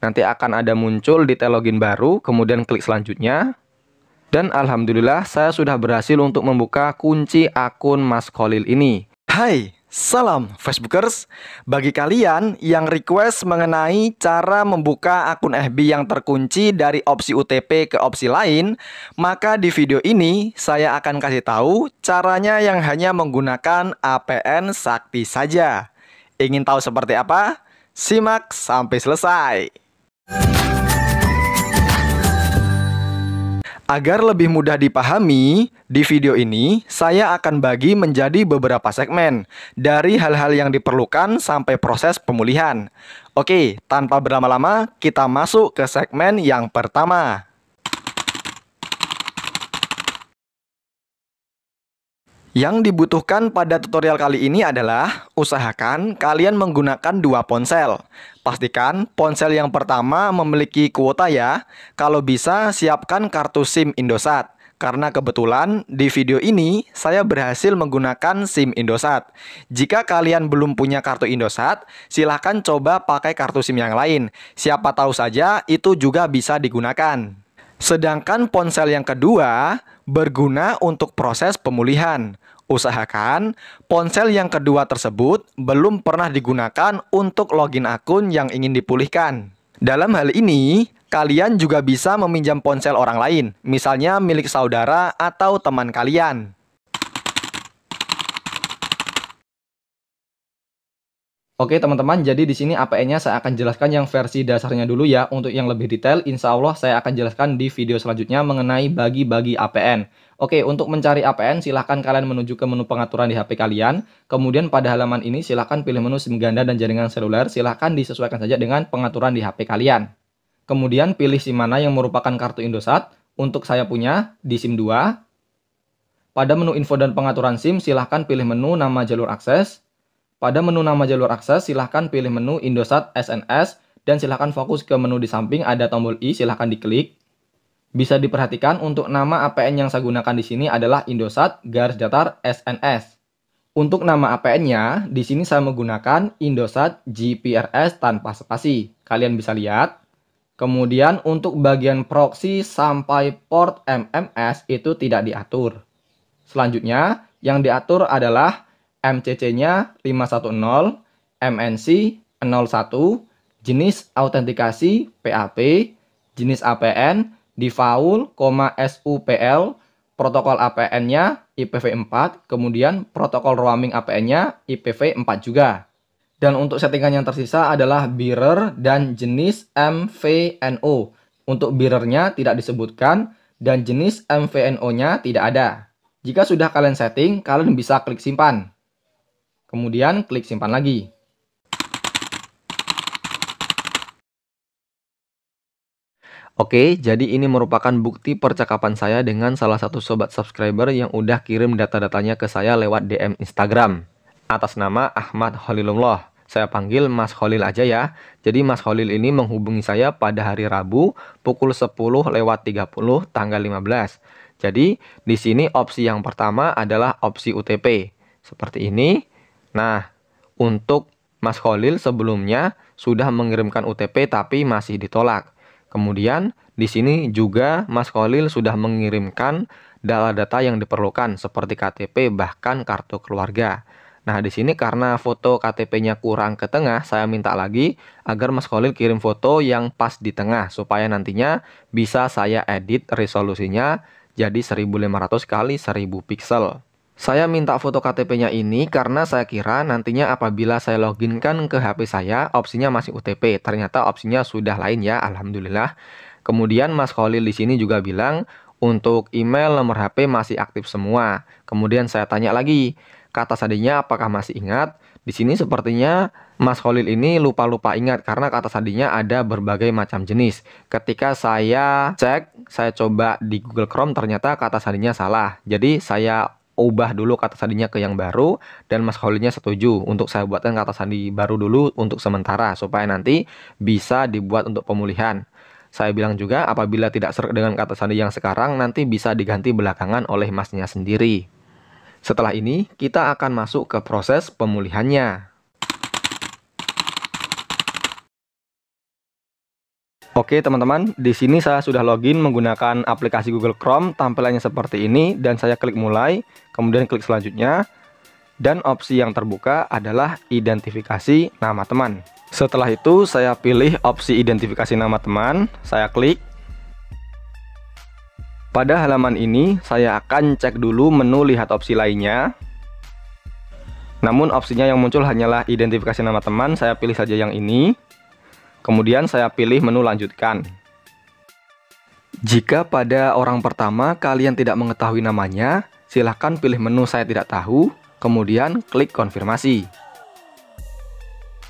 Nanti akan ada muncul detail login baru, kemudian klik selanjutnya. Dan alhamdulillah saya sudah berhasil untuk membuka kunci akun Mas Khalil ini. Hai, salam Facebookers. Bagi kalian yang request mengenai cara membuka akun FB yang terkunci dari opsi UTP ke opsi lain, maka di video ini saya akan kasih tahu caranya yang hanya menggunakan APN Sakti saja. Ingin tahu seperti apa? Simak sampai selesai. Agar lebih mudah dipahami, di video ini saya akan bagi menjadi beberapa segmen dari hal-hal yang diperlukan sampai proses pemulihan. Oke, tanpa berlama-lama, kita masuk ke segmen yang pertama. Yang dibutuhkan pada tutorial kali ini adalah usahakan kalian menggunakan dua ponsel. Pastikan ponsel yang pertama memiliki kuota ya. Kalau bisa siapkan kartu SIM Indosat. Karena kebetulan di video ini saya berhasil menggunakan SIM Indosat. Jika kalian belum punya kartu Indosat, silahkan coba pakai kartu SIM yang lain. Siapa tahu saja itu juga bisa digunakan. Sedangkan ponsel yang kedua berguna untuk proses pemulihan. Usahakan ponsel yang kedua tersebut belum pernah digunakan untuk login akun yang ingin dipulihkan. Dalam hal ini, kalian juga bisa meminjam ponsel orang lain, misalnya milik saudara atau teman kalian. Oke teman-teman, jadi di sini APN-nya saya akan jelaskan yang versi dasarnya dulu ya. Untuk yang lebih detail, insya Allah saya akan jelaskan di video selanjutnya mengenai bagi-bagi APN. Oke, untuk mencari APN silahkan kalian menuju ke menu pengaturan di HP kalian. Kemudian pada halaman ini silahkan pilih menu SIM ganda dan jaringan seluler. Silahkan disesuaikan saja dengan pengaturan di HP kalian. Kemudian pilih SIM mana yang merupakan kartu Indosat. Untuk saya punya di SIM 2. Pada menu info dan pengaturan SIM silahkan pilih menu nama jalur akses. Pada menu nama jalur akses, silahkan pilih menu Indosat SNS dan silahkan fokus ke menu di samping ada tombol i, silahkan diklik. Bisa diperhatikan untuk nama APN yang saya gunakan di sini adalah Indosat garis datar SNS. Untuk nama APN-nya, di sini saya menggunakan Indosat GPRS tanpa spasi. Kalian bisa lihat. Kemudian untuk bagian proxy sampai port MMS itu tidak diatur. Selanjutnya, yang diatur adalah MCC-nya 510, MNC 01, jenis autentikasi PAP, jenis APN, difaul, SUPL, protokol APN-nya IPv4, kemudian protokol roaming APN-nya IPv4 juga. Dan untuk settingan yang tersisa adalah bearer e dan jenis MVNO. Untuk bearernya tidak disebutkan dan jenis MVNO-nya tidak ada. Jika sudah kalian setting, kalian bisa klik simpan. Kemudian klik simpan lagi. Oke, jadi ini merupakan bukti percakapan saya dengan salah satu sobat subscriber yang udah kirim data-datanya ke saya lewat DM Instagram. Atas nama Ahmad Holilullah. Saya panggil Mas Holil aja ya. Jadi Mas Holil ini menghubungi saya pada hari Rabu pukul 10 lewat 30 tanggal 15. Jadi di sini opsi yang pertama adalah opsi UTP. Seperti ini, Nah, untuk Mas Khalil sebelumnya sudah mengirimkan UTP tapi masih ditolak. Kemudian di sini juga Mas Khalil sudah mengirimkan data-data yang diperlukan seperti KTP bahkan kartu keluarga. Nah, di sini karena foto KTP-nya kurang ke tengah, saya minta lagi agar Mas Khalil kirim foto yang pas di tengah supaya nantinya bisa saya edit resolusinya jadi 1500 kali 1000 pixel. Saya minta foto KTP-nya ini karena saya kira nantinya apabila saya loginkan ke HP saya, opsinya masih UTP. Ternyata opsinya sudah lain ya, alhamdulillah. Kemudian Mas Khalil di sini juga bilang untuk email nomor HP masih aktif semua. Kemudian saya tanya lagi, kata sadinya apakah masih ingat? Di sini sepertinya Mas Khalil ini lupa-lupa ingat karena kata sadinya ada berbagai macam jenis. Ketika saya cek, saya coba di Google Chrome ternyata kata sadinya salah. Jadi saya ubah dulu kata sandinya ke yang baru dan Mas Holinya setuju untuk saya buatkan kata sandi baru dulu untuk sementara supaya nanti bisa dibuat untuk pemulihan. Saya bilang juga apabila tidak serak dengan kata sandi yang sekarang nanti bisa diganti belakangan oleh masnya sendiri. Setelah ini kita akan masuk ke proses pemulihannya. Oke teman-teman, di sini saya sudah login menggunakan aplikasi Google Chrome, tampilannya seperti ini dan saya klik mulai, kemudian klik selanjutnya. Dan opsi yang terbuka adalah identifikasi nama teman. Setelah itu saya pilih opsi identifikasi nama teman, saya klik. Pada halaman ini saya akan cek dulu menu lihat opsi lainnya. Namun opsinya yang muncul hanyalah identifikasi nama teman, saya pilih saja yang ini. Kemudian saya pilih menu lanjutkan. Jika pada orang pertama kalian tidak mengetahui namanya, silahkan pilih menu saya tidak tahu, kemudian klik konfirmasi.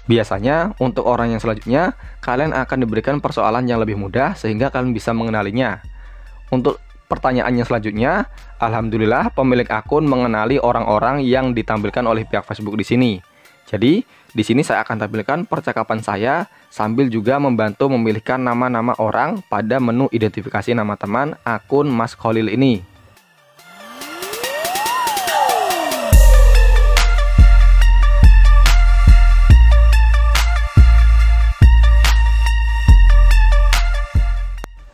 Biasanya, untuk orang yang selanjutnya, kalian akan diberikan persoalan yang lebih mudah sehingga kalian bisa mengenalinya. Untuk pertanyaan yang selanjutnya, Alhamdulillah pemilik akun mengenali orang-orang yang ditampilkan oleh pihak Facebook di sini. Jadi, di sini saya akan tampilkan percakapan saya sambil juga membantu memilihkan nama-nama orang pada menu identifikasi nama teman akun Mas Khalil ini.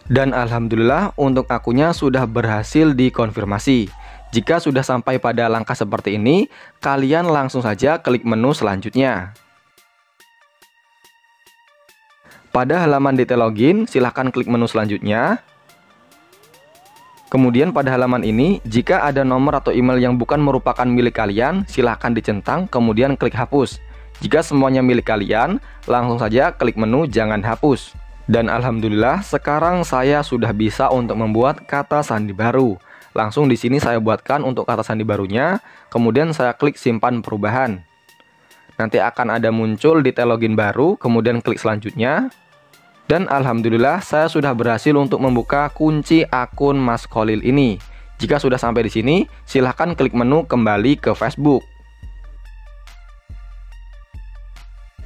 Dan alhamdulillah untuk akunnya sudah berhasil dikonfirmasi. Jika sudah sampai pada langkah seperti ini, kalian langsung saja klik menu selanjutnya. Pada halaman detail Login, silahkan klik menu selanjutnya. Kemudian pada halaman ini, jika ada nomor atau email yang bukan merupakan milik kalian, silahkan dicentang kemudian klik hapus. Jika semuanya milik kalian, langsung saja klik menu jangan hapus. Dan alhamdulillah sekarang saya sudah bisa untuk membuat kata sandi baru. Langsung di sini saya buatkan untuk kata sandi barunya, kemudian saya klik simpan perubahan. Nanti akan ada muncul di login baru, kemudian klik selanjutnya. Dan alhamdulillah saya sudah berhasil untuk membuka kunci akun Mas Kolil ini. Jika sudah sampai di sini, silahkan klik menu kembali ke Facebook.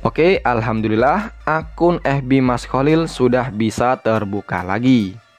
Oke, alhamdulillah akun FB Mas Khalil sudah bisa terbuka lagi.